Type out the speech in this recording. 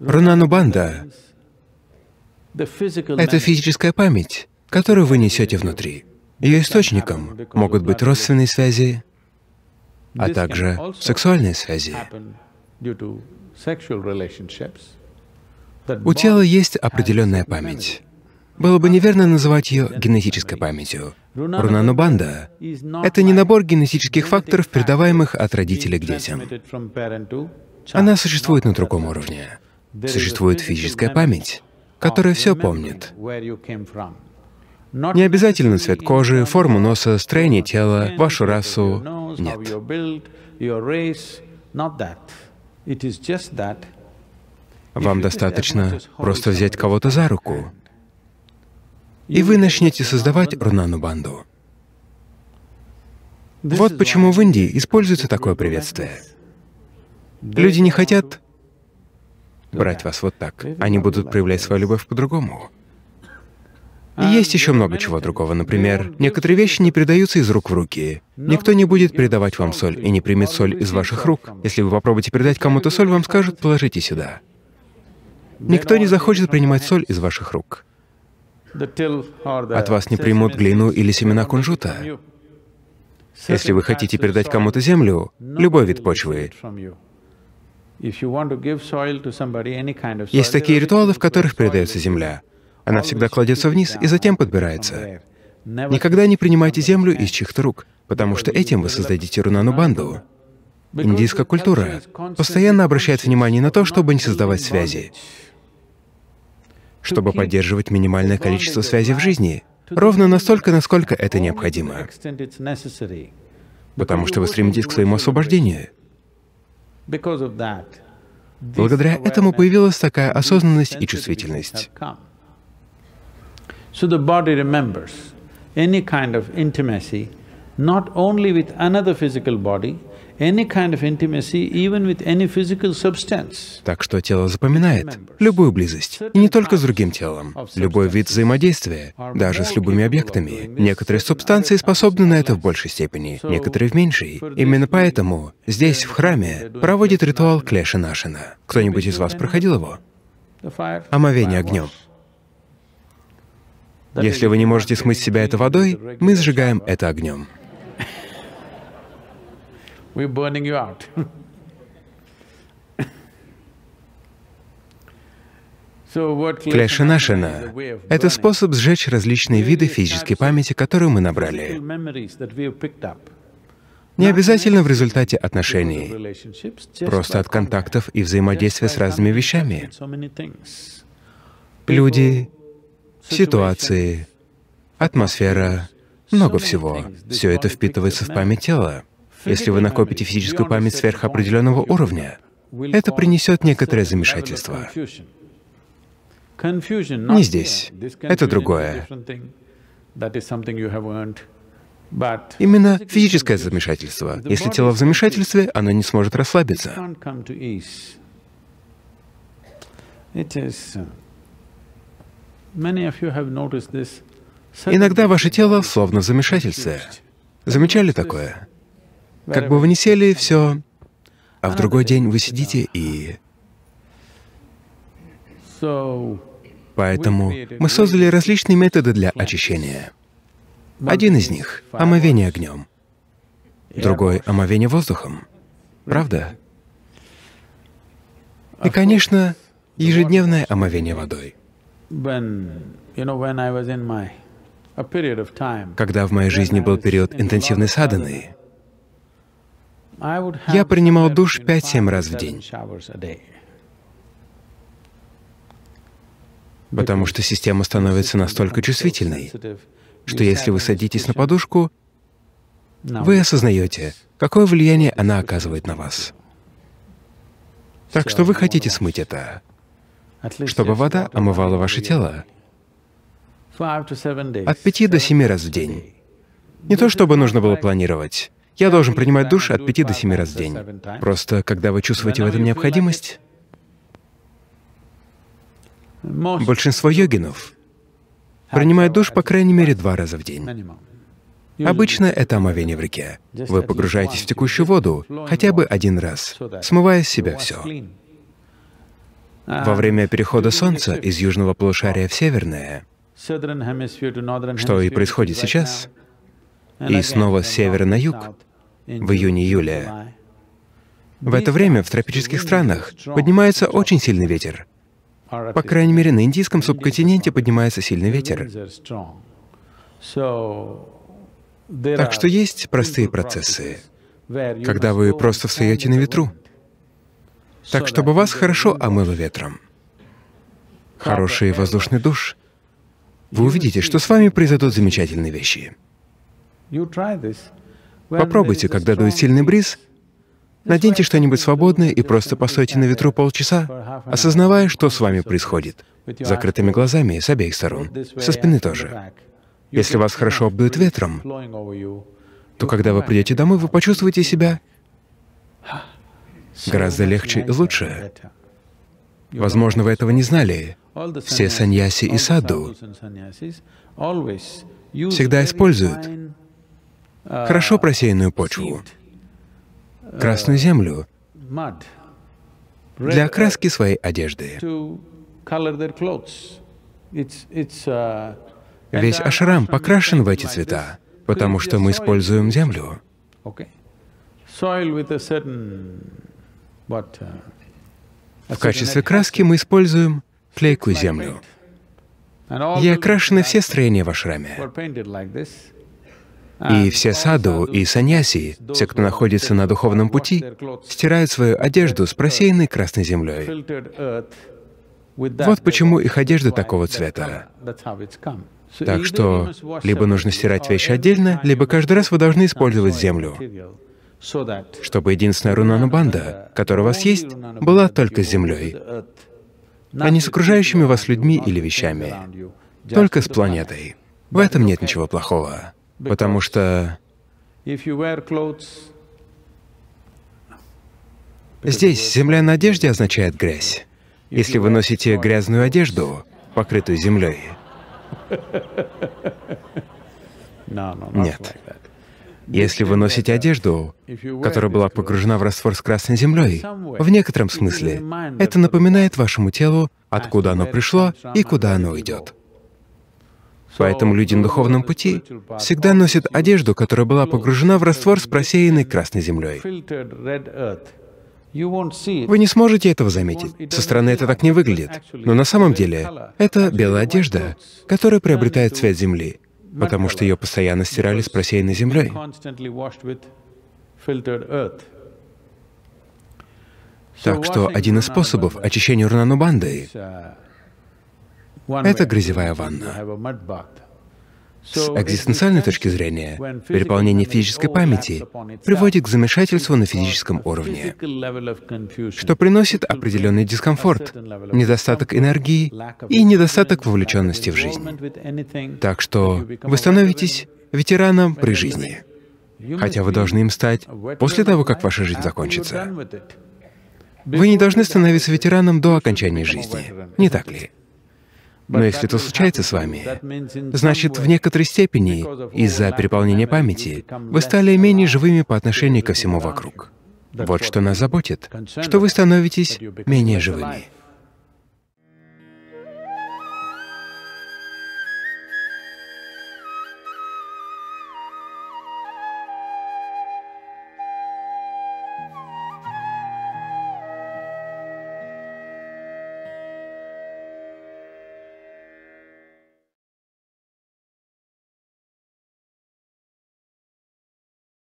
Рананубанда — это физическая память, которую вы несете внутри. Ее источником могут быть родственные связи, а также сексуальные связи. У тела есть определенная память. Было бы неверно называть ее генетической панетью. Рунанубанда — это не набор генетических факторов, передаваемых от родителей к детям. Она существует на другом уровне. Существует физическая память, которая все помнит. Не обязательно цвет кожи, форму носа, строение тела, вашу расу. Нет. Вам достаточно просто взять кого-то за руку, и вы начнете создавать рунану-банду. Вот почему в Индии используется такое приветствие. Люди не хотят ну брать вас вот так. Они будут проявлять свою любовь по-другому. А Есть еще много чего другого. Например, некоторые вещи не передаются из рук в руки. Никто не будет передавать вам соль и не примет соль из ваших рук. Если вы попробуете передать кому-то соль, вам скажут «положите сюда». Никто не захочет принимать соль из ваших рук. От вас не примут глину или семена кунжута. Если вы хотите передать кому-то землю, любой вид почвы, есть такие ритуалы, в которых передается земля. Она всегда кладется вниз и затем подбирается. Никогда не принимайте землю из чьих-то рук, потому что этим вы создадите рунану банду. Индийская культура постоянно обращает внимание на то, чтобы не создавать связи, чтобы поддерживать минимальное количество связей в жизни, ровно настолько, насколько это необходимо. Потому что вы стремитесь к своему освобождению. Благодаря этому появилась такая осознанность и чувствительность. So the body remembers any kind of intimacy, not only with another physical body, Так что тело запоминает любую близость, и не только с другим телом, любой вид взаимодействия, даже с любыми объектами. Некоторые субстанции способны на это в большей степени, некоторые в меньшей. Именно поэтому здесь, в храме, проводит ритуал Клеши Нашина. Кто-нибудь из вас проходил его? Омовение огнем. Если вы не можете смыть себя это водой, мы сжигаем это огнем we're burning you out Кляшина Шина — это способ сжечь различные виды физической памяти, которую мы набрали. Не обязательно в результате отношений, просто от контактов и взаимодействия с разными вещами. Люди, ситуации, атмосфера, много всего. Все это впитывается в память тела. Если вы накопите физическую память сверх определенного уровня, это принесет некоторое замешательство. Не здесь. Это другое. Именно физическое замешательство. Если тело в замешательстве, оно не сможет расслабиться. Иногда ваше тело словно в замешательстве. Замечали такое? Как бы вы не сели, все. А в другой день вы сидите и... Поэтому мы создали различные методы для очищения. Один из них — омовение огнем. Другой — омовение воздухом. Правда? И, конечно, ежедневное омовение водой. Когда в моей жизни был период интенсивной садханы, я принимал душ 5-7 раз в день. Потому что система становится настолько чувствительной, что если вы садитесь на подушку, вы осознаете, какое влияние она оказывает на вас. Так что вы хотите смыть это, чтобы вода омывала ваше тело от пяти до семи раз в день. Не то чтобы нужно было планировать. Я должен принимать душ от 5 до 7 раз в день. Просто когда вы чувствуете в этом необходимость, большинство йогинов принимают душ по крайней мере два раза в день. Обычно это омовение в реке. Вы погружаетесь в текущую воду хотя бы один раз, смывая с себя все. Во время перехода Солнца из южного полушария в северное, что и происходит сейчас, и снова с севера на юг, в июне-июле. В это время в тропических странах поднимается очень сильный ветер. По крайней мере, на индийском субконтиненте поднимается сильный ветер. Так что есть простые процессы, когда вы просто встаете на ветру, так чтобы вас хорошо омыло ветром. Хороший воздушный душ. Вы увидите, что с вами произойдут замечательные вещи. Попробуйте, когда дует сильный бриз, наденьте что-нибудь свободное и просто постойте на ветру полчаса, осознавая, что с вами происходит, закрытыми глазами с обеих сторон, со спины тоже. Если вас хорошо обдует ветром, то когда вы придете домой, вы почувствуете себя гораздо легче и лучше. Возможно, вы этого не знали. Все саньяси и саду всегда используют хорошо просеянную почву, красную землю для окраски своей одежды. Весь ашрам покрашен в эти цвета, потому что мы используем землю. Uh, в качестве краски мы используем клейкую землю. И окрашены все строения в ашраме. И все саду и саньяси, все, кто находится на духовном пути, стирают свою одежду с просеянной красной землей. Вот почему их одежда такого цвета. Так что либо нужно стирать вещи отдельно, либо каждый раз вы должны использовать землю, чтобы единственная рунанабанда, которая у вас есть, была только с землей, а не с окружающими вас людьми или вещами, только с планетой. В этом нет ничего плохого. Потому что здесь земля на одежде означает грязь. Если вы носите грязную одежду, покрытую землей, нет. Если вы носите одежду, которая была погружена в раствор с красной землей, в некотором смысле это напоминает вашему телу, откуда оно пришло и куда оно идет. Поэтому люди на духовном пути всегда носят одежду, которая была погружена в раствор с просеянной красной землей. Вы не сможете этого заметить. Со стороны это так не выглядит. Но на самом деле это белая одежда, которая приобретает цвет земли, потому что ее постоянно стирали с просеянной землей. Так что один из способов очищения Урнанубанды это грязевая ванна. С экзистенциальной точки зрения, переполнение физической памяти приводит к замешательству на физическом уровне, что приносит определенный дискомфорт, недостаток энергии и недостаток вовлеченности в жизнь. Так что вы становитесь ветераном при жизни, хотя вы должны им стать после того, как ваша жизнь закончится. Вы не должны становиться ветераном до окончания жизни, не так ли? Но если это случается с вами, значит, в некоторой степени, из-за переполнения памяти, вы стали менее живыми по отношению ко всему вокруг. Вот что нас заботит, что вы становитесь менее живыми.